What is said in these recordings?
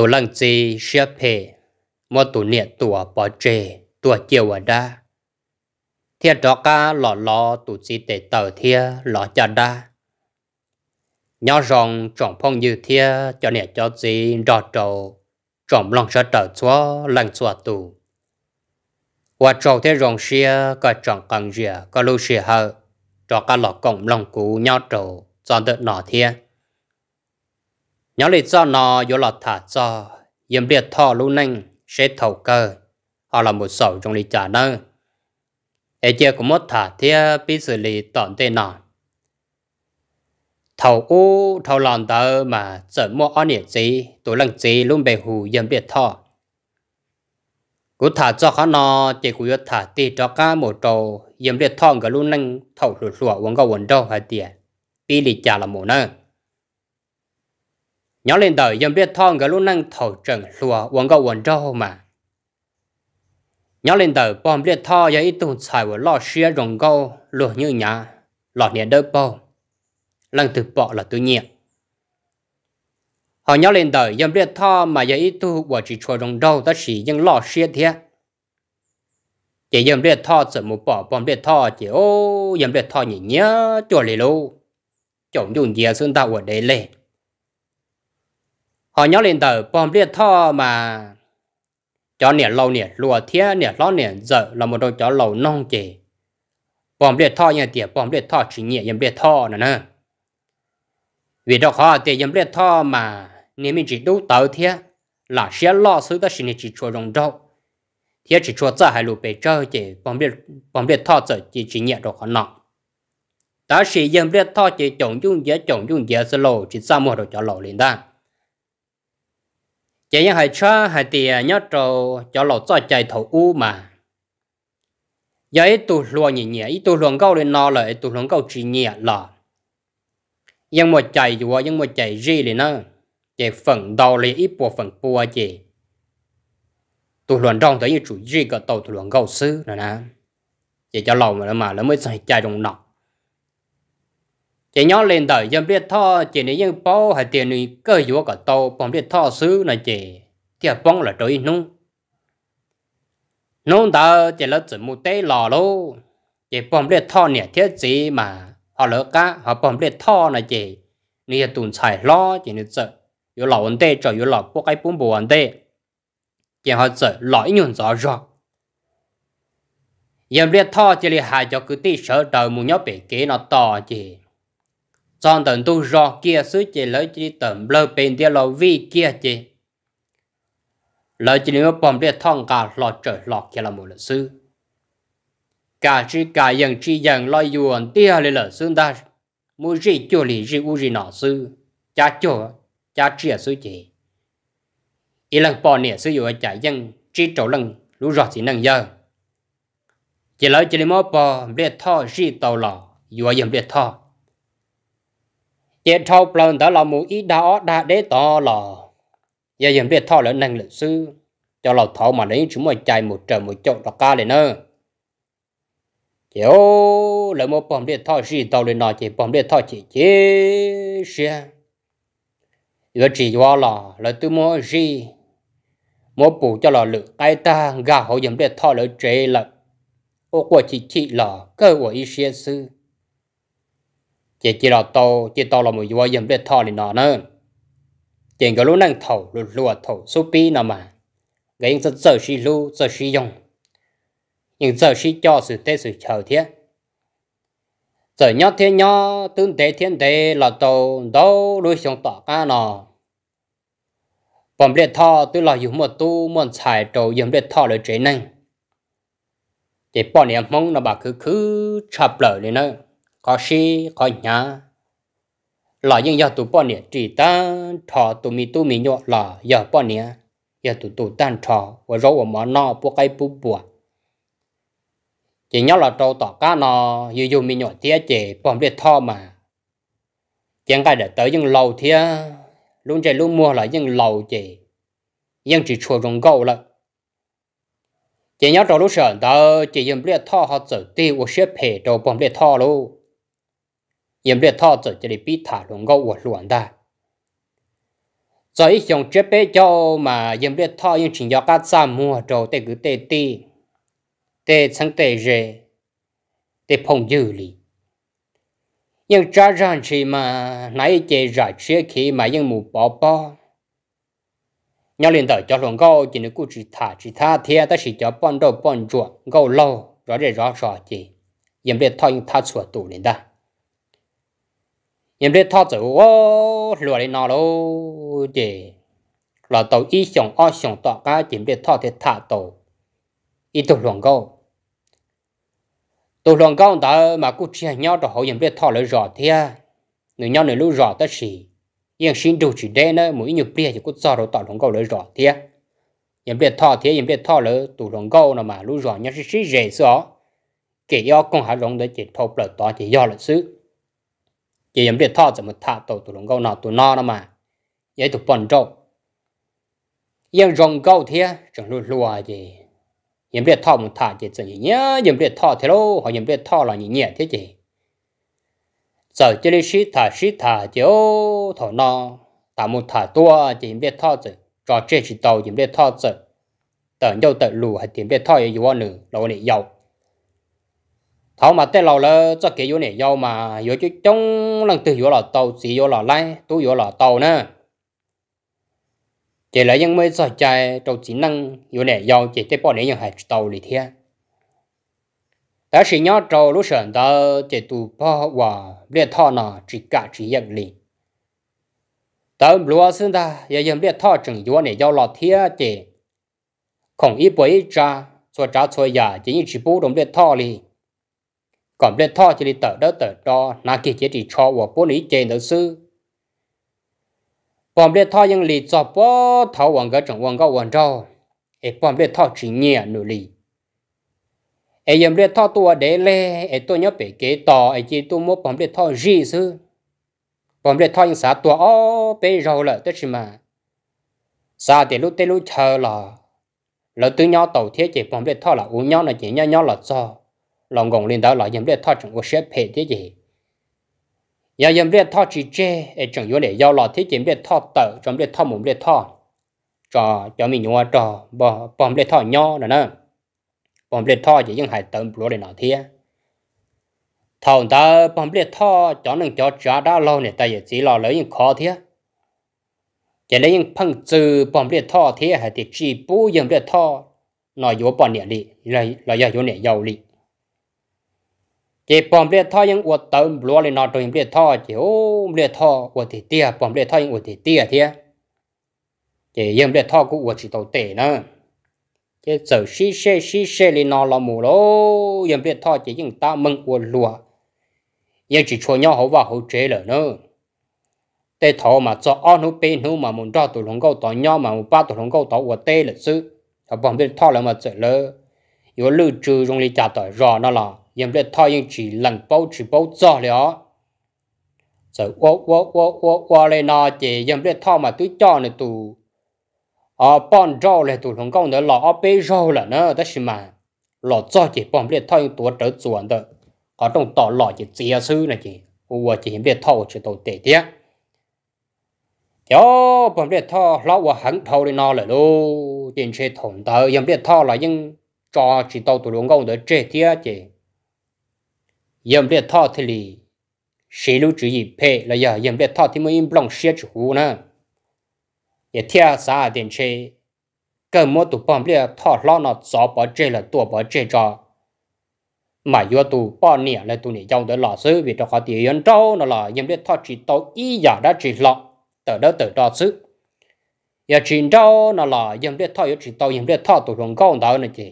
tổ lăng chê xe phê mô tổ niệm tổ bỏ chê tổ chiều ở đa thiệt đó ca lọ lọ tổ chê tế tờ thia lọ chà đa nhỏ rong trọng phong như thia cho nẹ cho chê rõ trầu trọng lòng sợ trở chúa lăng chúa tù và trầu thế rong xe có trọng cần rìa có lưu xe hờ cho ca lọ cổng lòng cú nhỏ trầu cho đợt nọ thia nhớ lý do nó yếu là thả cho yếm biệt thọ lưu ninh sẽ thầu cơ họ là một sầu trong lý trả nơ ấy chia cũng một thả thia bị xử lý tọn tên nọ thầu u thầu lòn tờ mà sợ mua ăn nhiệt gì tuổi lần gì luôn bề hù yếm biệt thọ cú thả cho khó nó chỉ cú yếu thả tì cho cá một trâu yếm biệt thọ cái lưu ninh thầu sủa sủa uống cái uống trâu hay tiền bị lý trả là một nơ nhỏ lên đời dầm biết thon gỡ lúc năng thầu trần lùa quần gạo quần trâu mà nhỏ lên đời bom biết tho giờ ít tuần xài và lo xia rồng gâu lùa như nhà lọt nhẹ đỡ bò lần từ bỏ là tự nhiên họ nhỏ lên đời dầm biết tho mà giờ ít tu và chỉ chùa rồng đâu ta chỉ những lo xia thế chỉ dầm biết tho sợ một bỏ bom biết tho chỉ ô dầm biết tho nhỉ nhớ chùa lì lô chồng dùng dìa xuân tạo ở đây lên họ nhớ lên tờ bom liệt tho mà chó nè lâu nè lùa thía nè lót nè giờ là một đôi chó lâu non chè bom liệt tho nhà tiệp bom liệt tho chỉ nhẹ yếm liệt tho nè nè vì đó họ tiệp yếm liệt tho mà nếu mình chỉ đủ tàu thía là sẽ lo sự ta xin chỉ cho rong đâu thía chỉ cho ra hai lùa bể chơi chè bom liệt bom liệt tho giờ chỉ chỉ nhẹ đó họ nọ đó sĩ yếm liệt tho chỉ chồng chung dễ chồng chung dễ solo chỉ sao một đôi chó lâu lên ta chỉ những hai cho hai tiền nhớ trâu cho lẩu cho chạy thầu u mà giờ ít tụ luồng nhỉ nhỉ ít tụ luồng câu lên nọ lại tụ luồng câu chỉ nhỉ là nhưng mà chạy dù nhưng mà chạy gì thì nó chỉ phần đầu là ít bộ phần bùa chỉ tụ luồng trong tới như chủ gì cả tàu tụ luồng câu sư nữa nè chỉ cho lẩu mà mà nó mới chạy trong nọc chỉ nhớ lên đời dân biết thọ chỉ nên dân bao hay tiền này cơ yếu cả tàu bằng biết thọ xứ này chỉ tiền bông là trời nung nung ta chỉ là chỉ một tế lò lô chỉ bằng biết thọ nè thiết gì mà họ lỡ cả, họ bằng biết thọ này chỉ nè tụn xài lo chỉ nên sợ yếu lò vấn đề cho yếu lò bốc cái bún bò vấn đề chỉ họ sợ lõi nhún rõ rõ dân biết thọ chỉ là hai cho cứ tí sợ đời muốn nhớ về kế nó to chỉ chọn tận tu rõ kia suy chỉ lấy chỉ tận lơ bình địa lò vi kia chỉ lấy chỉ nếu bom địa thong cả lò trở lò kia là một lợi sư cả chỉ cả dạng chỉ dạng lo yuan địa là lợi sư ta mu chỉ chỗ lý chỉ u chỉ nọ sư cha chỗ cha chỉ suy chỉ ý lần bò nè sư yuan chạy dạng chỉ chỗ lần lũ rõ chỉ năng giờ chỉ lấy chỉ nếu bom địa thọ chỉ tàu lò yuan dạng địa thọ chế thâu plon đó là một ý đó đã để to lò giờ dần biết thọ là năng lực sư cho lò thọ mà đến chúng mày chạy một trời một chỗ đọc ca lên nữa chiếu lỡ một bom điện thọ gì tàu lên nọ chỉ bom điện thọ chỉ chế xe giờ chỉ qua lò là tư mua gì mua bù cho lò lửa cái ta gà hậu dần điện thọ lỡ chế lợ ô của chỉ chỉ lò cơ của ý xe sư chỉ chỉ là to chỉ to là một vua dân để thò lên nó nữa chỉ có lúc năng thầu lúc lúa thầu số pi nào mà cái những giờ sử lưu giờ sử dụng những giờ sử cho sự tế sự chờ thiết giờ nhớ thiên nhớ tương tế thiên tế là tàu đâu đối sống tỏ ca nọ bom liệt thọ tôi là dùng một tu một xài trầu dùng liệt thọ lời chế năng chỉ bọn em mong là bà cứ cứ chập lời lên nữa có si có nhá là những giờ tụ bọn nè chỉ ta thọ tụ mi tụ mi nhọ là giờ bọn nè giờ tụ tụ tan thọ và rồi và mỏ nọ bộ cái bù bùa chỉ nhớ là trâu tỏ cá nọ dù dù mi nhọ tía chỉ bọn biết thọ mà chẳng cái để tới những lầu thì, luôn chạy luôn mua là những lầu chỉ nhưng chỉ chua rồng gấu là chỉ nhớ trâu lúc sợ đó chỉ dùng biết thọ họ tự ti và xếp hệ trâu bọn biết thọ luôn 因为他自己的比他龙个我乱的。在用这边叫嘛，因为他用钱要干啥么？就得个得得，得成得热，得朋友里。nhưng cha rằng chỉ mà nãy chị ra chia khi mà nhưng mù bỏ bỏ nhớ liền tới cho luôn câu chỉ nên cứ chỉ thả chỉ thả thế ta chỉ cho bọn đầu bọn chuột câu lâu rõ để rõ rõ chị, yếm để thôi thả chuột tủ liền ta em biết thao tử ô lùa đi nó lô chị là tàu ít sống o sống tọa cá chỉ biết thao thì thả tàu ít tàu luồng câu tàu luồng câu đó mà cũng chia nhau cho họ em biết thao lại rõ thế à. người nhau này lúc rõ tất gì yên xin đủ chỉ đây nữa mỗi nhiều bia thì cũng rõ rồi tàu luồng câu lại rõ thế à. em biết thao thế em biết thao lại tàu luồng câu là mà lúc rõ nhau sẽ dễ sợ kể do công hạ luồng để chỉ thâu bờ tọa chỉ do là xứ chỉ em biết thọ 怎么他都都能够拿都拿了嘛，也都本着，也容够天，整路路啊的，也别套么他的这些，也别套的喽，好也别套了你念的这，走这里是他是他就头脑，他么他多，也别套子，抓这些刀也别套子，等就等路还也别套也有啊呢，老你要。thảo mà tên lâu là cho cái vô này dâu mà vô chứ chống lần từ vô là tàu chỉ vô là lai tú vô là tàu nè chỉ là những mới sợ chạy tàu chỉ năng vô này dâu chỉ tới bỏ này những hải tàu đi thia đã xí nhớ trâu lúc sáng đó chỉ tụ bỏ và biết thọ nọ chỉ cả chỉ nhận liền tớ lúa xưa ta giờ giờ biết thọ chừng vô này dâu là thia chỉ không ít bấy cha cho cha cho già chỉ như chỉ bố đồng biết thọ liền còn lên thọ chỉ đi tờ đỡ tờ đo là kia chỉ chỉ cho và bố lý trên đó sư bom lên thọ những lý cho bố thảo hoàng cái trong hoàng cái hoàng trâu ấy bom lên thọ chỉ nhẹ nửa lý ấy yếm lên thọ tua để lê ấy tôi nhớ bị kế tò ấy chỉ tôi mua bom lên thọ gì sư bom lên thọ nhưng xã tua ó bé râu là tất mà sa để lúc tới lúc chờ là lỡ từ nhau tàu thiết chỉ bom lên thọ là uống nhau là chỉ nhau nhau là cho lòng gồng lên đạo là yếm để thoát chúng cuộc sẽ phê thế gì giờ yếm để thoát chỉ chê ở trong yếu để giao lọ thế yếm để thoát tự, trong để thoát mồm để thoát cho cho mình nhua trò bỏ bòm để thoát nho nữa nè bòm để thoát chỉ những hải tầm lúa để nào thế thầu ta bòm để thoát cho nên cho cha đã lâu này ta giờ chỉ lo lấy những khó thế cho lấy những phăng trừ bòm để thoát thế hay thì chỉ bù yếm để thoát nó yếu bòn nhẹ đi là là yếu này giàu đi chỉ bom liệt thao những uất tận lúa lên nọ rồi liệt thao chỉ ô liệt thao uất thì tia bom liệt thao những uất thì tia thế chỉ em liệt thao cũng uất chỉ tàu tệ nữa chỉ sợ xí xê xí xê lên nọ là mù lô những liệt thao chỉ những ta mừng uất lúa em chỉ cho nhau hậu vào hậu chế lỡ nữa tê thọ mà cho ăn hút bên hút mà muốn cho tụi lông câu tỏ nhau mà muốn bắt tụi lông câu tỏ uất tê lịch sử bom liệt thao là mà sợ lỡ yếu lưu trừ trong lý trả tỏi rõ nó là em được thôi nhưng chỉ lần bao chỉ bao cho lió rồi wo wo wo wo wo lên nó chỉ em được thôi mà tôi cho này tụ à ờ, bọn rau này tụ không có nữa lọ bê rau là nó đó xí mà lọ cho chỉ bọn được thôi nhưng tụ trở chuẩn đó có trong tỏ lọ chỉ chia sư này chỉ wo chỉ em được thôi chỉ tụ tệ tiếc yo bọn biết thọ lão và hắn thâu đi nó lại luôn tiền chế thủng tờ yếm biết thọ là nhưng cho chỉ tàu tụi luôn ngon để chế thiệt chứ yếm liệt thọ thì lì sĩ lưu chỉ gì phê là giờ yếm liệt thọ thì mới im lòng xia chủ hú nè yết theo xã điện chế cái mua đồ bằng liệt thọ lão nó gió bao chế là tua bao chế cho mà yếm tụ bao nè là tụ nè giàu tới lọ sư vì cho họ tiền yên trâu nó là yếm liệt thọ chỉ tàu ý giả đã chỉ lão, từ đó từ đó sư giờ chỉ trâu nó là yếm liệt thọ chỉ tàu yếm liệt thọ tụ rồng cao đó nữa chứ.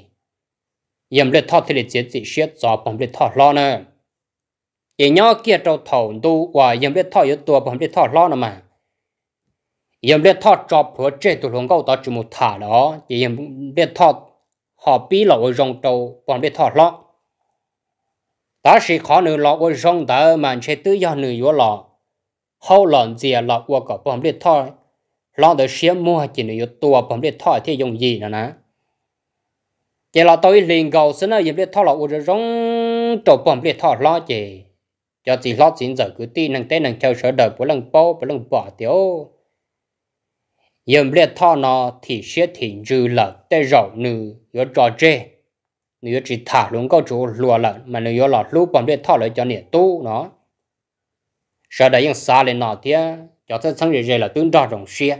yếm liệt thọ thì là chỉ chỉ xia gió bom liệt thọ lo nè ye nhỏ kia trâu thầu tu và yếm biết thọ yếu tua bọn biết thọ lo nữa mà yếm biết thọ chọc của chế tụ lồng câu đó chỉ một thả đó chỉ yếm biết thọ họ bí lọ ở rong trâu bọn biết thọ lo đó chỉ khó nửa lọ ở mà chế tư do nửa yếu lọ hậu lợn gì lọ qua cả bọn biết thọ lo được xiêm mua chỉ nửa yếu tua bọn biết thọ thì dùng gì nữa nè chỉ là tôi liền cầu xin ở yếm biết thọ lọ ở rong trâu bọn biết thọ lo giờ chỉ lót dính giờ cứ tin nàng tên nàng theo sở đời của lần bố bố lần bỏ tiêu yếm liệt thọ nó thì sẽ thì dư là tê rậu nữ yếu trò chê nữ chỉ thả luôn câu chú lùa lợn mà nữ yếu lọt lũ bằng liệt thọ lại cho nịa tu nó sở đời yên xa lên nó tía cho thân thân rề là tướng trò rồng xia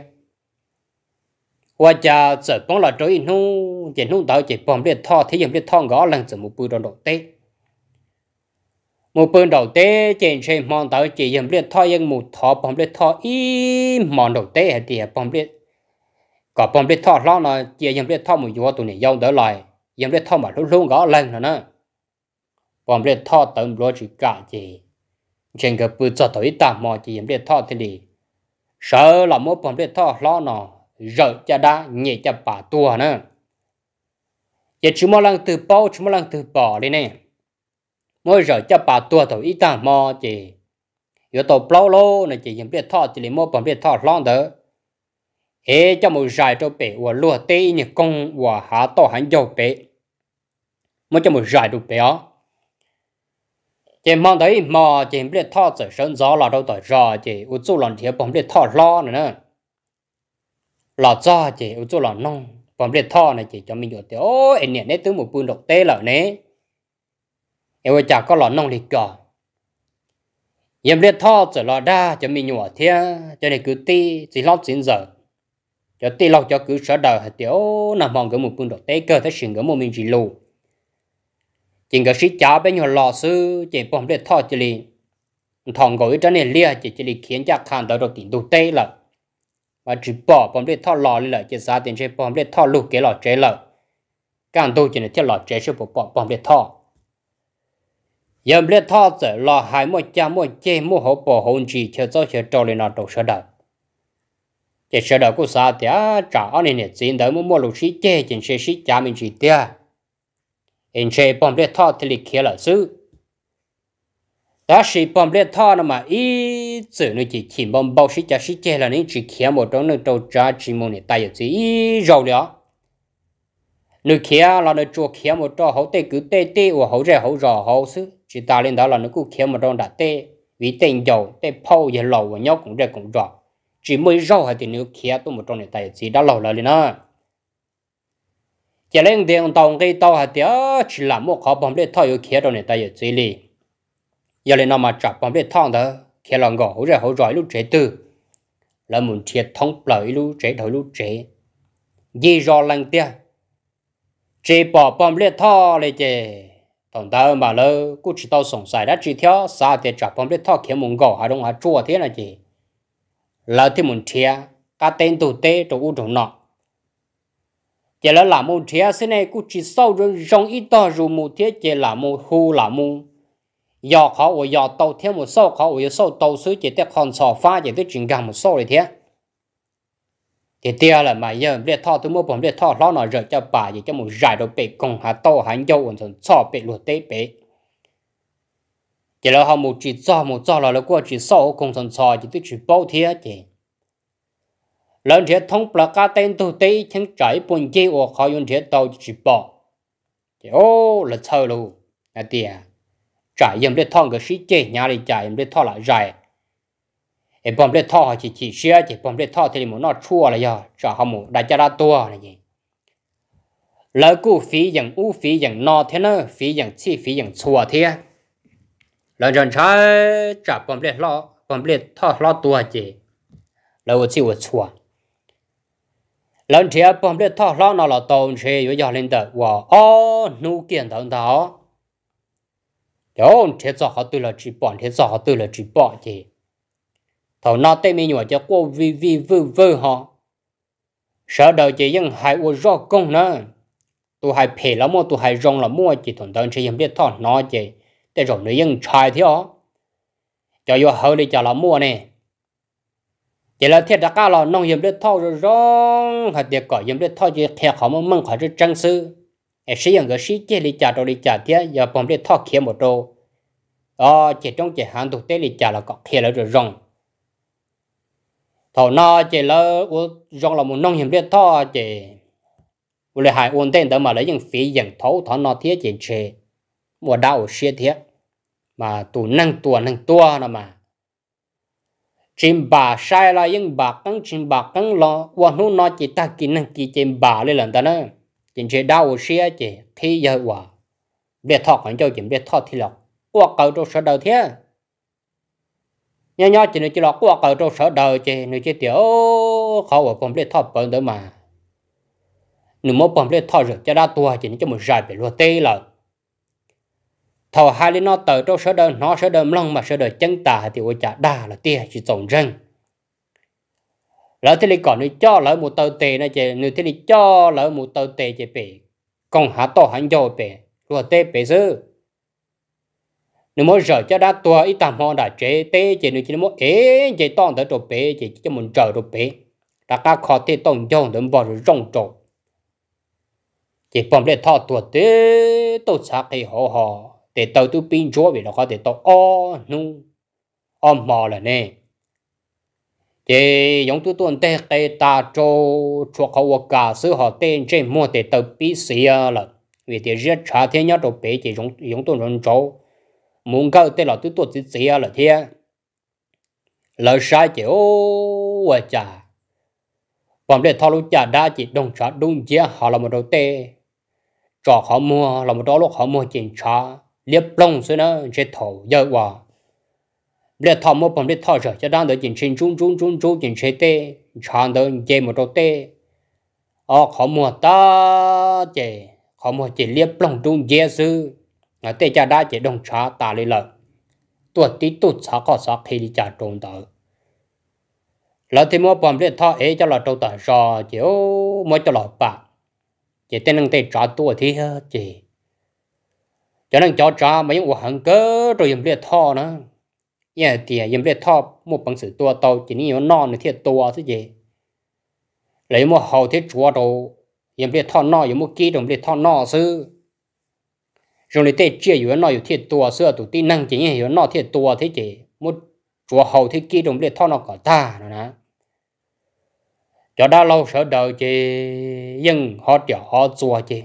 và cha sợ con là trôi nụ, chỉ nụ tao chỉ bằng liệt thọ thì yếm liệt thọ gõ lần sợ một bữa đòn đột tê một bên đầu tế trên trên mòn tàu chỉ dùng biết thoi dân một thọ bom biết thọ ít mòn đầu tế thì bom biết có bom biết thọ lo nó chỉ dùng biết thọ một chỗ tụi này dòng đỡ lại dùng biết thọ mà luôn luôn gõ lên rồi nữa bom biết thọ tầm rồi chỉ cả chỉ trên cái bữa cho tới tạm mò chỉ dùng biết thọ thì đi sợ là mỗi bom biết thọ lo nó rợ cho đã nhẹ cho bà tua nữa giờ chúng mò lần từ bao chúng mò lần từ bỏ đi nè mỗi giờ cho bà tua tàu ít tàng mò chị yếu tàu plau lô này chị không biết thọ chị lấy mua bằng biết thọ lon đó ế cho một giải cho bé và lúa tê như công và hạ to hẳn dầu bé mỗi cho một giải được bé ó chị mong đấy mò chị biết thọ chỉ sơn gió là đâu tàu gió chị u chú lòng thiệp bằng biết thọ lo nữa là gió chị u chú lòng nông bằng biết thọ này chị cho mình được tiêu ôi anh nè nét tướng một bùn độc tê lợ nè em vợ chả có lọ nông thì cỏ em liệt thọ trở lọ đa cho mình nhỏ thế cho nên cứ ti chỉ lót chín giờ cho ti lọc cho cứ sợ đời hạt tiểu nằm mong cái một bún đọt tế cơ thấy sừng cái một mình chỉ lù chỉ cái sĩ chả bên nhỏ lọ sư chỉ bom liệt thọ chỉ lì thằng gọi cho nên lia chỉ chỉ lì khiến cho khăn tới được tiền đủ tế là mà chỉ bỏ bom liệt thọ lọ là chỉ ra tiền chỉ bom liệt thọ lù cái lọ chế là càng đâu chỉ là thiết lọ chế sẽ bỏ bom liệt thọ yếm lệ thọ giờ lo hại mua cha mua chê mua hộ bỏ hồn chỉ chờ cho chờ trâu lên nó trâu sợ đời chỉ sợ đời cũng sao thì trả anh này tiền đời mua mua lục sĩ chê chỉ sẽ sĩ cha mình chỉ tiếc anh sẽ bom lệ thọ thì lịch kia là sư ta sĩ bom lệ thọ nó mà ý chữ nó chỉ chỉ bom bao sĩ cha sĩ chê là nên chỉ kia một trong nó trâu trả chỉ mua này tay chỉ ý rồi đó nếu kia là nó chua kia một trâu hậu tê cứ tê tê và hậu rẻ hậu rò hậu sư chỉ ta lên đó là nó cứ kéo mà trong đã tê vì tên dầu tê phâu giờ lầu và nhau cũng ra cũng rõ chỉ mới rau hay thì nếu kéo tôi một trong này tay chỉ đã lầu là lên đó Giờ lên điện tàu cái tàu hay thì chỉ làm một khó bấm để thôi kéo trong này tay chỉ li giờ lên nó mà chặt bấm để thong đó kéo lòng gò hỗ trợ hỗ trợ lúc trẻ tư là muốn thiệt thông lợi lúc trẻ đầu lúc trẻ gì rõ lành tia chỉ bỏ bấm để thọ lại chơi tổng tơ mà lơ cũng chỉ tao sống sai đã chỉ theo sao thì chả phong để thọ kiếm mùng gò hà đông hà chua thế là gì lỡ thì muốn chia cả tên tụ tê trong u trong nọ chỉ là làm mùng chia thế này cũng chỉ sau rồi rong ít to rồi một thế chỉ là một hu là một giờ khó ở giờ tàu theo một số khó ở số tàu suy chỉ tiếp còn sò pha chỉ tiếp chuyện gần một số này thế thì tia là mà giờ để thọ tôi mua ผม để thọ lo nó rồi cho bà gì cho một giải đồ bị công hà to hà dâu còn còn cho bị luật tế bị chỉ là họ một chỉ cho một cho là nó qua chỉ sau công còn cho chỉ tôi chỉ bao thế chỉ lớn thế thông là cá tên tôi tế chẳng trái buồn chi hoặc họ dùng thế tàu chỉ bỏ chỉ ô là sao luôn à tia chạy dùng để thọ cái gì chứ nhà đi chạy dùng để thọ lại giải ไอมปอมเล็ดท่อชิจิเชียจีปอมเล็ดท่อที่มันอดชั่วเลยย่อจะหหมูได้จะละตัวนี่ยิงแล้วกูฝีอย่างอู้ฝีอย่างนอเทนเนอร์ฝีอย่างชี้ฝีอย่างชัวเทียแล้วจะใช้จับปอมเล็ดล่อปอมเล็ดท่อล่อตัวจีแล้วชีว่าชัวแล้วเทียปอมเล็ดท่อล่อนอหล่อตนเชยอยู่ย่อเล่นเดอว่าอ๋อนู่เกียนตอนเดาเดี๋ยวเทียจะอาตัวละจีปอนเทียจะอาตัวละจีปอนจี thầu nó tê mi nhủa cho cô vi vi vư vư họ sợ đầu chỉ dân hại ô rõ công nữa tôi hại phê lắm mà tôi hại rong là mua chỉ thằng đơn chỉ biết thọ nó chỉ để rồi nữa dân trai thế ó cho vô hậu đi cho là mua nè chỉ là thiệt đặc là nông hiểm biết thọ rồi rong hạt tiệc cỏ hiểm biết thọ chỉ thiệt họ mà mừng khỏi chứ trang sư em sĩ dân cái sĩ chỉ đi trả đồ đi trả tiền, giờ phòng biết thọ kiếm một đồ ờ chỉ trong chỉ hàng thực tế đi trả là có thiệt là rồi rong thầu nó chỉ là u giống là một nông hiểm biết thọ chỉ u lại hại uốn tên đó mà lấy những phí dạng thấu thọ nó thiết chỉ chê mùa đau xiết thiết mà tụ năng tua năng tua nó mà chim bà sai là những bà cắn chim bà cắn lo quan hú nó chỉ ta kỹ năng kỹ chim bà lên lần ta nữa chim chế đau xia chỉ thi giờ quả biết thọ còn cho chim biết thọ thì lọc qua cầu cho sơ đầu thiết nhớ nhớ chỉ nên chỉ lọt qua cầu trâu sở đời chỉ nên chỉ tiểu khó ở phòng lên thọ bận đó mà nếu mà phòng lên thọ rồi cho ra tua chỉ nên cho một giải bị lúa tê là thầu hai lên nó tờ trâu sở đời nó sở đời mông mà sở đời chân tà thì ôi chả đa là tia chỉ tổng răng lỡ thế này còn đi cho lỡ một tờ tệ này chỉ nếu thế này cho lỡ một tờ tệ chỉ bị còn hạ to hắn dầu bị lúa tê bị dư nếu mà giờ cho đã tua ít tạm hoa đã chế tê chế nếu chỉ nếu mà ế chế tông tới trộn bể chế cho mình chờ trộn bể đã cả khó tê tông cho đến vào rồi rong trộn chế bom để thọ tua tê tổ xã cái họ họ để tàu tu pin chúa vì nó có thể tàu o nu o mò là nè chế giống tu tuần tê cái ta trô chúa khẩu cả sự họ tên trên mua để tàu pin xì là vì thế rất trả thế nhá trộn bể chế giống giống tuần rong chỗ muốn câu tê lọt tu tuột chữ gì là thế lỡ sai chỉ ô vợ cha còn để thao lúc cha đã chỉ đồng trả đúng giá họ là một đầu tê cho họ mua là một đó lúc họ mua chỉnh trả liếc lông xưa nó chết thầu giờ qua để thao một phần để thao rồi cho đang đợi chỉnh chỉnh trung trung trung trung chỉnh chế tê trả đợi chế một đầu tê họ họ mua ta chỉ họ mua chỉ liếc lông trung giá sư nó tê cha đã chỉ đồng trả ta lấy lợi tuột tí tụt xó có xó khi đi trả trộn tờ lỡ thì mua bom để thọ ấy cho lọ trâu tờ rò chiếu mua cho lọ bạc chỉ tên năng tê trả tua thì chỉ cho nên cho trả mà những hàng cơ rồi dùng để thọ nữa nhà tiền dùng để thọ mua bằng sự tua tàu chỉ nên non nữa thiệt tua thế gì lấy mua hậu thế chúa đồ dùng để thọ no dùng mua kia dùng để thọ no sư rồi lấy tê chia yếu nó yếu thiệt tua xưa tụi tin năng chính yếu nó thiệt tua thế chỉ một chùa hầu thế kia đồng liệt thọ nó cả ta rồi nè cho đã lâu sợ đời chỉ nhưng họ chỉ họ chùa chỉ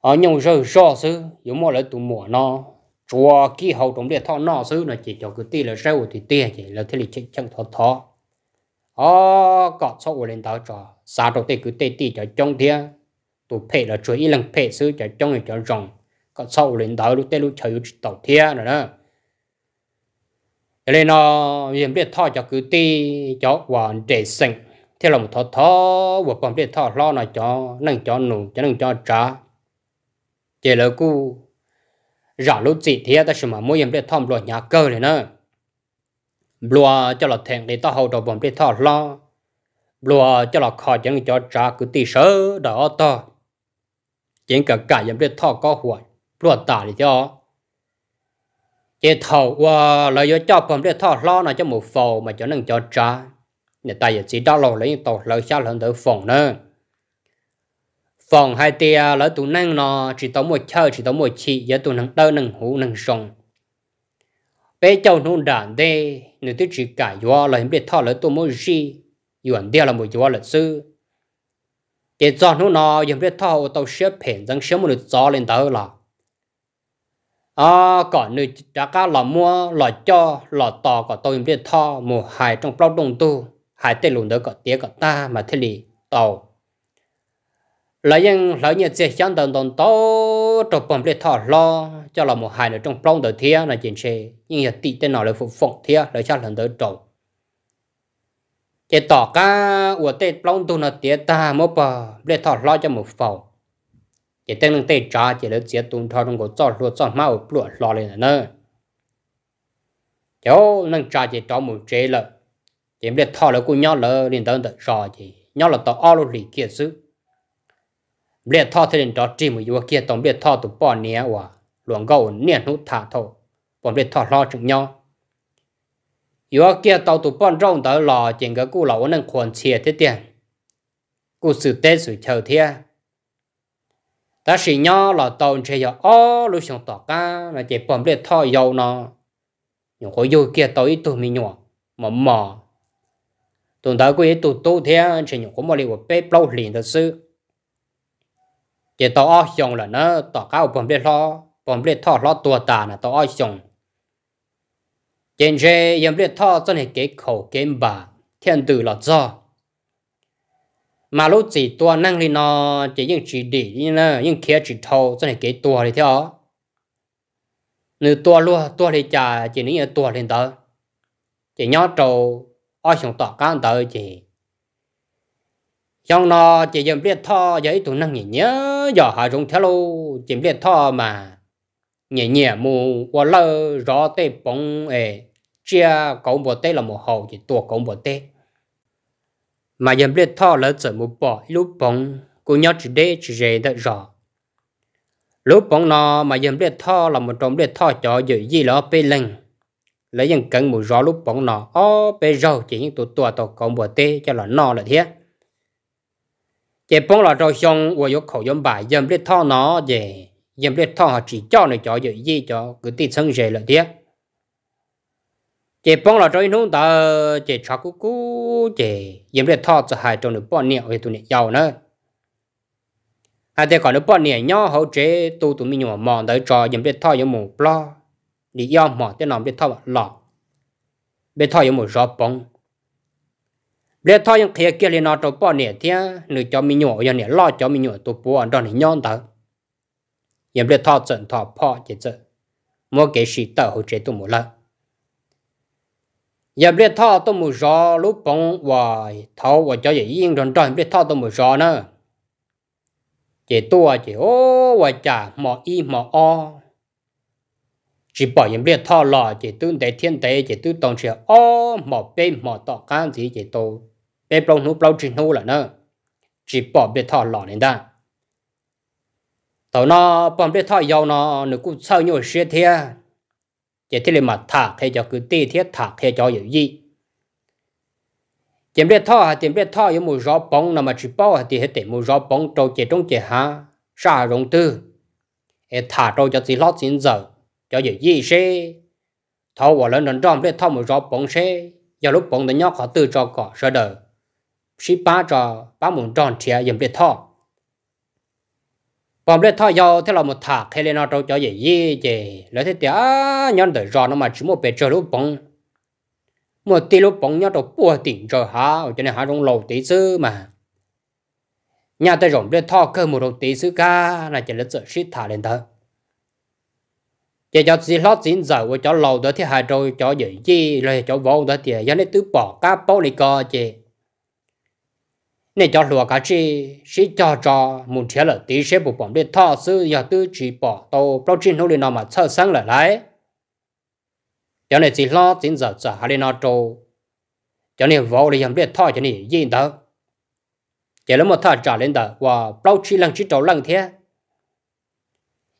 ở nhau rồi rõ sư yếu mua lại tụi mùa nó chùa kia hầu đồng liệt thọ nó sư là chỉ cho cái tê là rau thì tê chỉ là thế là chẳng thọ thọ ó có số lên tao cho sao đầu tê cứ tê tê cho trong thiên tụi phê là chuối lần phê sư cho trong cho rồng còn sau lên đó lúc tê lúc chơi tàu thia nữa đó cho nên nó hiện biết thọ cho cứ ti cho hoàn trẻ sinh thế là một thọ thọ và còn biết thọ lo là cho nâng cho nụ cho nâng cho trả chỉ là cu rõ lúc gì thế ta sẽ mà mỗi hiện biết thọ lo nhà cơ này nữa lo cho là thèn để ta hậu đầu bọn biết thọ lo lo cho là khó cho nâng cho trả cứ ti sớ đó to chỉ cả cả hiện biết thọ có hoài luôn tả thì cho chế thầu qua ờ, lời do cho phẩm để thọ lo nó cho một phò mà cho nên cho trả nhà ta giờ chỉ đau lòng lấy tổ lời sao lần tới phòng nữa phòng hai tia lỡ tụ năng nó chỉ tổng một chơi chỉ tổng một chị giờ tụ năng đỡ năng hú năng sòng bé cháu nôn đàn đi, người tôi chỉ cải do lời để thọ lỡ tụ mỗi gì yuan đeo là một do lịch sư chế cho nó nó dùng để thọ tàu xếp phèn rằng xếp một lượt gió lên tới là à còn nơi trả cá là mua là cho là tò có tôi biết thọ một hai trong bao đông tu hai tên lùn đỡ có tía có ta mà thế lì tàu lợi nhân lợi nhân sẽ chẳng đồng đồng tố trong bầm biết thọ lo cho là một hai nữa trong bao đó thía là chuyện xe nhưng mà tị tên nào là phục phong thía lợi chắc lần đó trộn chỉ tỏ cá của tên bao tu là tía ta mỗi bờ biết tho lo cho một phòng chỉ tên lưng tê trả chỉ là chỉ tùng thao trong cổ cho lúa cho máu lúa lo lên nữa cháu nâng trả chỉ cho một chế lợ chỉ biết thao lỡ cũng nhau lỡ liền đơn tự trả chỉ nhau là tao ao lô lì kia chứ biết thao thì liền cho chỉ một vụ kia tổng biết thao tụ bao nhiêu hòa luồng gấu niên hút thả thổ bọn biết thao lo chừng nhau vụ kia tao tụ bao rong tới lò chỉ cái cú lão nâng quần chia thế tiền cú sự tết sự chờ thiên ta chỉ nhỏ là tàu chơi giờ ó lối xong tỏ cá là chỉ bấm để thò dầu nó nhưng có dầu kia tàu ít tụi mình nhỏ mà mờ, tụi ta cái ít tụi tụi thế chỉ nhỏ có một liệu bé lâu liền thật sự chỉ tàu ó xong là nó tỏ cá bấm để lo bấm để thò lo tua ta là tàu ó xong trên chơi yếm để thò cho cái khẩu cái bà thiên tử là gió mà lúc chỉ tua năng thì nó chỉ những chỉ để như là những kia chỉ thâu cho này cái tua thì theo nếu tua luôn tua thì chả chỉ những cái tua lên tới chỉ nhớ trâu ở trong tọa cán tới chỉ trong nó chỉ dùng biết thọ giấy tụ năng nhỉ nhớ giờ họ dùng theo lô chỉ biết thọ mà nhẹ nhẹ mù qua lơ rõ tê bóng ấy chia cổng bờ tê là một hậu chỉ tua cổng bờ tê mà yếm biết thọ là trở một bỏ lúc bóng cũng nhau chỉ để chỉ dễ được rõ lúc bóng nó mà yếm biết thọ là một trong biết thọ cho dự gì là bê lên lấy những cần một rõ lúc bóng nó ô bê râu chỉ những tụ tụ tụ còn bữa tê cho là nó là thế chế bóng là rau xong và và យក khẩu giống bài yếm biết thọ nó về yếm biết thọ chỉ cho nó cho dự gì cho cứ tin sân dễ là thế chế bông là trong chúng ta chế chọc cú cú chế yếm để thọ cho hai trong được bọn nhẹ về tụi nhẹ giàu nữa hai thế còn được bọn nhẹ nhau hậu chế tu tụi mình nhỏ mòn tới cho yếm để thọ yếm một lo lý do mòn tới nòng để thọ lọ để thọ yếm một rõ bông để thọ yếm kia kia lên nó trong bọn nhẹ thế nữ cho mình nhỏ yếm nhẹ lo cho mình nhỏ tụi bọn đó nhẹ nhau tới yếm để thọ trận thọ phò chế trận mua cái gì tờ hậu chế tụi mù lần giờ biết thọ tôi mù gió lúc bóng hoài thọ và cho dễ yên rồi rồi biết thọ tôi mù gió nữa chỉ tua chỉ ô và chả mò y mò o chỉ bỏ những biết thọ lò chỉ tư để thiên tế chỉ tư tổng chỉ o mò bê mò tọ can gì chỉ tu bê bông nút bông chỉ nút là nữa chỉ bỏ biết thọ lò nên ta tao nó bỏ biết thọ giàu nó nó cũng sao nhiều xe thiệt giờ thì mà thả thế cho cứ tê thiết thả thế cho gì gì chém biết thọ chém biết thọ có một gió bóng nằm mà chỉ bao thì hết tiền một gió bóng trâu chế trong chế ha xa rộng tư em thả trâu cho chỉ lót xin giờ cho gì gì xe thọ vào lên nền trong biết thọ một gió bóng xe giờ lúc bóng đến nhóc họ tư cho cỏ sợ đời sĩ ba trò ba muốn tròn chia chém biết thọ bọn lê thao giàu thế là một thạc thế lên nó trâu cho dễ dễ dễ lấy thế tía à, nhân đời rò nó mà chỉ một bề trời lúc bông một tí lúc bông nhau đầu bùa tỉnh rồi hả cho nên hả trong lầu tí xứ mà nhà ta rộng lê thao cơ một đầu tí xứ ca là chỉ lấy sợ shit thả lên thôi chỉ cho gì lót dính giờ của cho lầu đó thì hai rồi cho dễ dễ rồi cho vô đó thì dân ấy tứ bỏ cá bao này co chị nên cho lúa cá chi sẽ cho cho muốn thiệt là tí sẽ buộc bỏng để thọ sư giờ tư chỉ bỏ tàu protein nó lên nó mà sợ sáng lại lại cho nên chỉ lo tính giờ giờ hai nó trâu cho nên vô đi làm để thọ cho nên yên đó chỉ là một thọ trả lên đó và protein lăng chỉ trâu lăng thế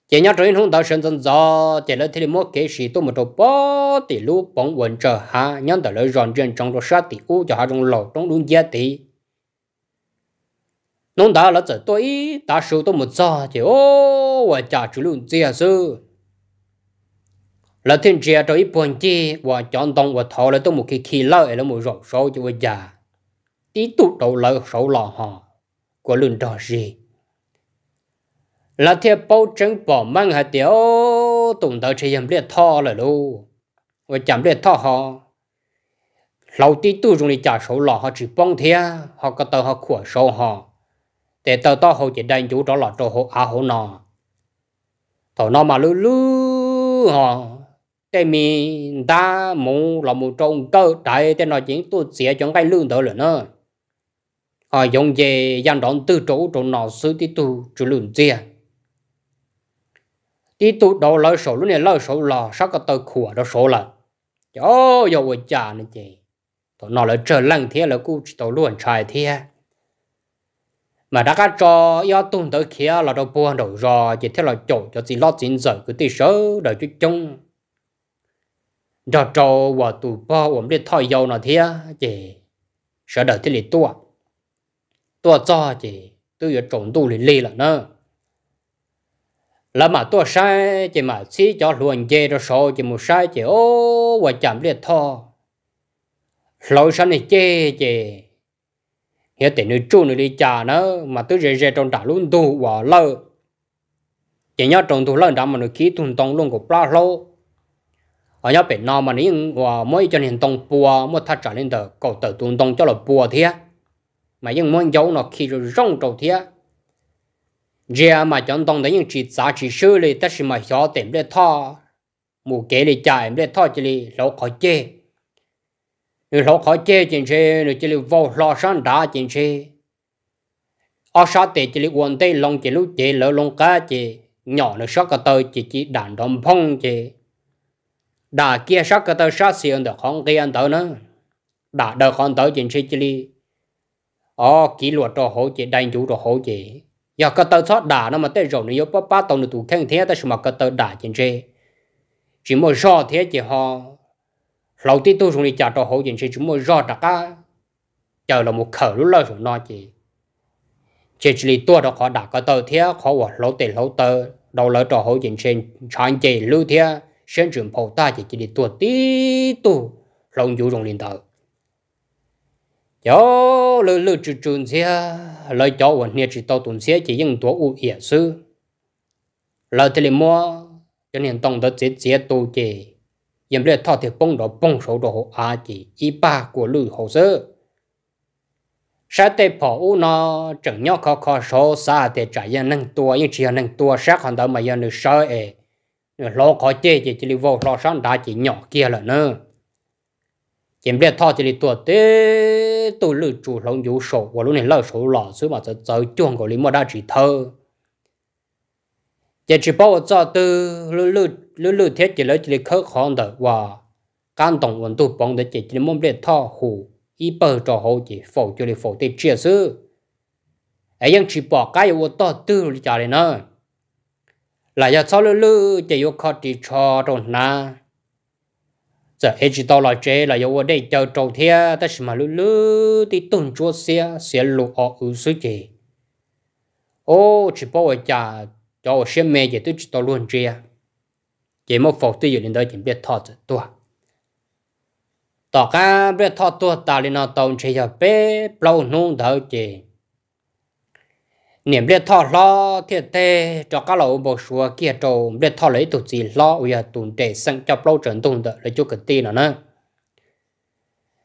chỉ nhớ rồi không đào sinh dân gió chỉ là thì một cái gì tôi một trâu bỏ thì lúc bóng quần chờ ha nhớ đời lời ròn trên trong đó sát thì u cho họ trong lò trong đúng giá thì nông đã là chỉ tôi đã sửa tôi một giờ thì ô và trả chú luôn chia sư là thiên chia à, cho ít buồn chi và chọn đồng và thọ là tôi một cái khí lợi là một rộng số cho bây giờ tí tụ đầu lợi số lò họ của luôn đó gì là thiên bao trứng bỏ mang hạt tiểu tụng đạo chỉ làm biết thọ là luôn và chẳng biết thọ họ lâu tí tu dùng để trả số lò họ chỉ bông thiên họ có tờ họ khủa số họ để tờ to hồ chỉ đánh chú đó là trò hồ á hồ nọ thổ nó mà lư lư họ để mình ta muốn là một trong cơ đại để nói chính tu sẽ chọn cái lương đó là nó họ dùng về dân đón tư chỗ chỗ nọ sư thì tu chủ lương kia thì tu đầu lỡ số lúc này lỡ số là sao cái tờ khủa đó số là chỗ dầu cha này chị thổ nó là trở lăng thế là cú tàu luôn trai thế mà đã các cho yêu tung tới kia là đâu buồn đầu rò chỉ theo là chỗ cho chỉ lo chính giờ cứ tí sớ đời chút chung đó cho và tụ ba ổn đi thay dầu nó thế chỉ sợ đời thế lì tua tua cho chỉ tôi giờ trộn tu lì lì là nữa là mà tua sai chỉ mà chỉ cho luôn dê cho số chỉ một sai chỉ ô và chạm liệt thò lối sáng này chê chỉ hiện tại nơi chỗ nơi đi chả nữa mà tôi rề rề trong trả luôn tu và lơ chỉ nhớ trong tu lơ đã mà nó khí tuần tông luôn của pla lô ở nhớ bên nào mà những và mỗi cho nên tông bùa mỗi thắt trả nên tờ cầu tờ tuần tông cho là bùa thế mà những món dấu nó khi rồi rong trầu thế giờ mà trong tông đấy những chỉ giá chỉ xử lý tất sự mà hiểu tìm để thọ một cái để chạy để thọ chỉ lý lỗ khó chơi rồi lỗ khó chê chính chế rồi chỉ là vô lo sáng đá chính chế ở sát tệ chỉ là quân tây lòng chỉ lúc chế lỡ lòng cá chế nhỏ nó sát cái tơi chỉ chỉ đàn đồng phong chế đà kia sát cái tơi sát xiên được không kia anh tới nữa đà đời con tới chính chế chỉ là ở kỷ luật cho hỗ chế đánh chủ cho hỗ chế giờ cơ tơi sát đà nó mà tới rồi nó yếu bắp bắp tông nó tụ khen thế ta xem mà cơ tơi đà chính chế chỉ một so thế chỉ họ lâu tí tôi xuống đi chả cho hậu diện sẽ chúng mua rõ đặc á chờ là một khẩu lúc lâu xuống nó chỉ chỉ chỉ lý tôi đó khó đặc cái tờ thế khó quả lâu tiền lâu tờ đầu lỡ cho hậu diện sẽ chọn chỉ lưu thế sinh trưởng phổ ta chỉ chỉ lý tôi tí tu lòng dù rồng liền tờ yo lư lư chú chú xe lời cho quần nhiệt chỉ tao tuần xe chỉ những tổ u ỉa sư lời thì mua cho nên tông đất chết chết tu chỉ yếm thì bông bông chỉ ba 因为他的帮到帮手的和阿姐一把过路后事。sa te po u no chẳng nhau khó khó số sa te trả yên nâng tua yên chỉ nâng tua sát hòn đó mà yên được sợ e lo khó chê chỉ chỉ li vô lo sáng đã chỉ nhỏ kia là nữa yếm biết thọ chỉ li tua tế tu lự chủ lòng dụ sổ và lúc này lỡ số lọ số mà tới tới chuông của li mà đã chỉ thơ chỉ chỉ bảo cho từ lự lự lưu lưu thế chỉ lấy chỉ khớ khăn đời và can đồng vận tụ bằng đời chỉ chỉ mong để thọ hủ ý bờ trò hậu chỉ phổ cho để phổ để chia sư ấy ยัง chỉ bỏ cái vô to tư lý trả lời nữa là giờ sau lưu lưu chỉ vô khó chỉ cho trong na giờ ấy chỉ tao lại chế là vô đây chờ trâu thia ta xem mà lưu lưu thì tuần chúa xe xe lụ ở ưu sư chỉ ô chỉ bảo cha cho xem mẹ chỉ tôi chỉ tao luôn chơi chỉ một phổ tư dụng đó chỉ biết thọ tua tỏ cá biết thọ tua ta lên nó tông chỉ cho bé lâu nung đầu chỉ niệm biết thọ lo thiệt tê cho cá lẩu bổ sùa kia trầu biết thọ lấy tụ gì lo bây giờ tụ để sang cho lâu trần tụng đợi lấy chút cái tì nữa nữa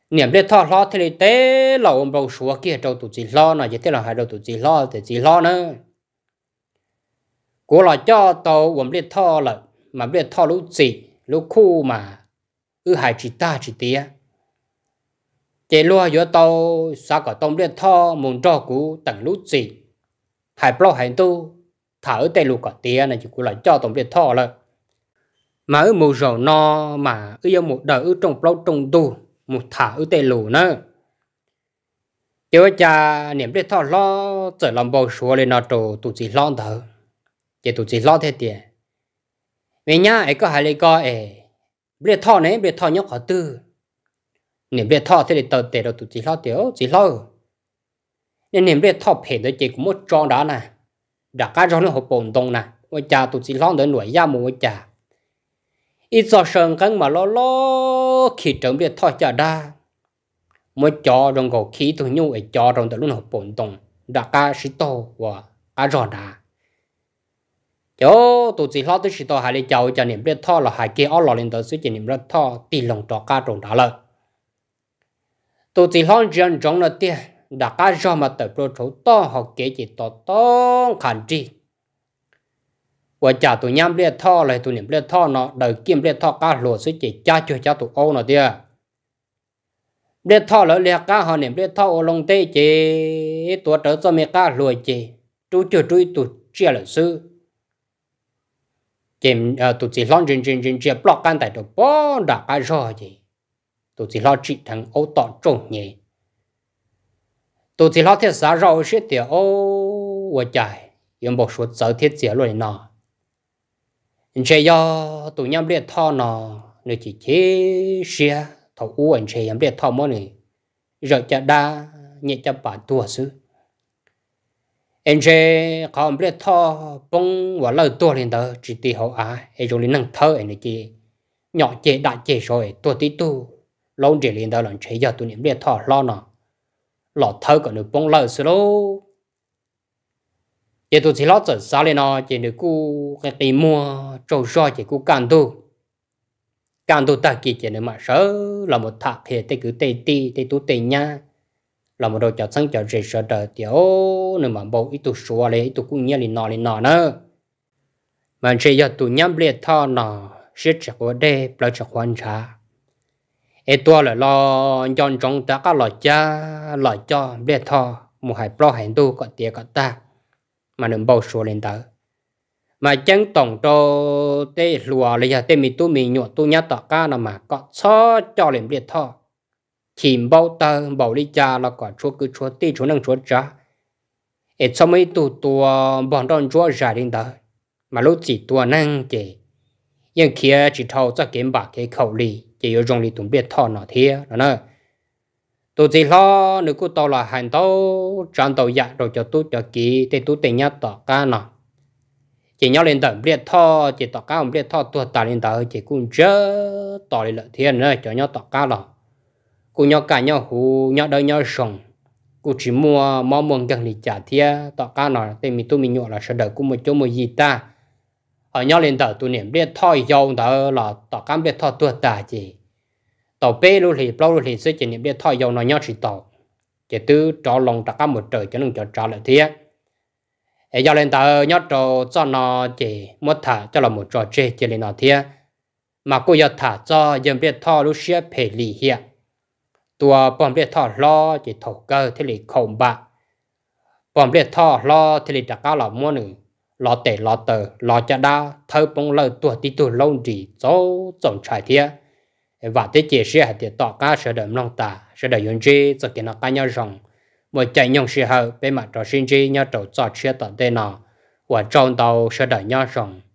niệm biết thọ lo thì tê lẩu bổ sùa kia trầu tụ gì lo nó chỉ thế là hai đầu tụ gì lo thì gì lo nữa cố là cho tàu quẩm biết thọ là mà biết thọ lũ gì lũ khu mà ư hại chỉ ta chỉ tía chế lúa gió tàu xa cả tông biết thọ muốn cho cú tận lũ gì hại bao hải tu thả ở tây lũ cả tía này chỉ cú lại cho tông biết thọ rồi mà ở mùa rầu no mà ở yêu một đời ở trong bao trong tu một thả ở tây lũ nữa chế cha niệm biết thọ lo trở làm bao số lên nó trổ tụ chỉ lo thở chế tụ chỉ lo thế tiền vì nhá ấy có hai lấy co ấy bây thọ này bây thọ nhóc họ tư nè bây thọ thì để tờ tệ đầu tụi chỉ lo tiểu chỉ lo nên nè bây thọ phèn tới chỉ cũng một tròn đó nè đã cá tròn nó hộp bồn tông nè ôi cha tụi chỉ lo tới nuôi da mù ôi cha ít giờ sơn căng mà lo lo khi trống bây thọ chả đa mới cho trong cổ khí tụi nhu ấy cho trong tới luôn hộp bồn tông đã cá sĩ to và cá ròn đà chỗ ô tụ chỉ lo tới chỉ tao hai lê cháu cho niệm biết thọ là hai kia ở lò lên tới suy cho niệm biết thọ tỷ lồng cho cá trồng đá lợ tụ chỉ lo chuyện trong là tiền đã cá do mà tới pro chỗ to học kế chỉ to to khản chi và trả tụ nhám biết thọ là tụ niệm biết thọ nó đời kiếm biết thọ cá lúa suy chỉ cha chưa cha tụ ô nó tiền biết thọ lỡ liệt cá họ niệm biết thọ ô lông tê chỉ tụ trở cho mẹ cá lúa chỉ chú chú chú tụ chia lợi sư chém ờ, tụt chỉ lon trên trên trên trên block căn tại đó bỏ đã cái rồi gì tụt chỉ lo chỉ thằng ô tô trung nhỉ tụt chỉ lo thiết giá rồi sẽ thì ô vợ chạy nhưng bỏ số giờ thiết giá luôn nọ chế do tụi nhâm biết thọ nọ nếu chỉ chế xe thầu u anh chế nhâm biết thọ mỗi này giờ chả đa nhẹ chả bản tua xứ em sẽ có biết thọ bông và lời tua lên đó chỉ tì hậu á em dùng lên năng thơ anh chị nhỏ chế đại chế rồi tua tí tu lâu chỉ lên đó là chế giờ tụi niệm biết thọ lo nọ lọ thơ còn được bông lời xíu, lô chế tụi chỉ lót trở xa lên nó chế được cu cái kỳ mua trâu cho chế cu càn tu càn tu ta kỳ chế được mà sớ là một thạc thì tê cứ tê ti tê tu tê nha là một đôi chợ sang chợ rể sợ đợi tiểu nên mà bầu ít tụ xua lấy ít tụ cũng nhớ lì nọ lì nọ nữa mà chỉ giờ tụ nhắm liệt thọ nọ sẽ chỉ có đê là chỉ quan trả ê tua là lo nhon trong ta các loại cha loại cho liệt thọ một hai lo hành tu có tiền có ta mà đừng bầu xua lên tới mà chẳng tổng cho tê lùa lấy giờ tê mi tu mi nhọ tu nhát tọa ca nào mà có cho cho lên liệt thọ chìm bao tơ bảo đi cha là quả chúa cứ chúa tì chúa năng chúa cha ít sau mấy tụ tụ ờ, bọn đòn chúa ra đình đó mà lúc chỉ tụ năng chỉ nhưng kia ờ, chỉ thâu cho kiếm bạc cái khẩu lì chỉ ở trong lì tụng biết thọ nó thế đó nè tụ chỉ lo nếu cô tao là hành tao trang tàu dạ rồi cho tôi cho kỹ thì tôi tình nhá tỏ ca nọ chỉ nhau lên tận biết thọ chỉ tỏ ca không biết thọ tụ tà lên tờ chỉ cũng chớ tỏ lên lợi thiên nữa cho nhau tỏ ca lòng cô nhỏ cả nhỏ hú nhỏ đôi nhỏ sòng cô chỉ mua mò mòn gần thì trả thia tọ cá nọ thì mình tôi mình nhọ là sợ đợi cô một chỗ một gì ta ở nhỏ lên tờ tôi niệm biết thoi dâu tờ là tọ cam biết thoi tuột ta gì tàu bê luôn thì bao luôn thì sẽ chỉ niệm biết thoi dâu nó nhỏ chỉ tàu chỉ tư cho lòng tọ cam một trời cho nên cho trả lại thia ở giờ lên tờ nhỏ trò cho nó chỉ một thả cho là một trò chơi chỉ lên nó thia mà cô giờ thả cho dân biết thoi lúc xưa phải lì hiện tua bom liệt thọ lo chỉ thổ cơ thế lì khổng bạ bom liệt thọ lo thế lì đặc cao là mua nữ lo tệ lo tờ lo cha đa thơ bông lơ tua tí tu lông gì chỗ tổng trải thiê và thế chỉ sẽ thì tọ ca sẽ đầm lòng ta sẽ đợi yun chi cho cái nó cá nhau rồng một chạy nhông sẽ hậu bên mặt trò sinh chi nhau trầu trò chia tận tên nào và trong đầu sẽ đợi nhau rồng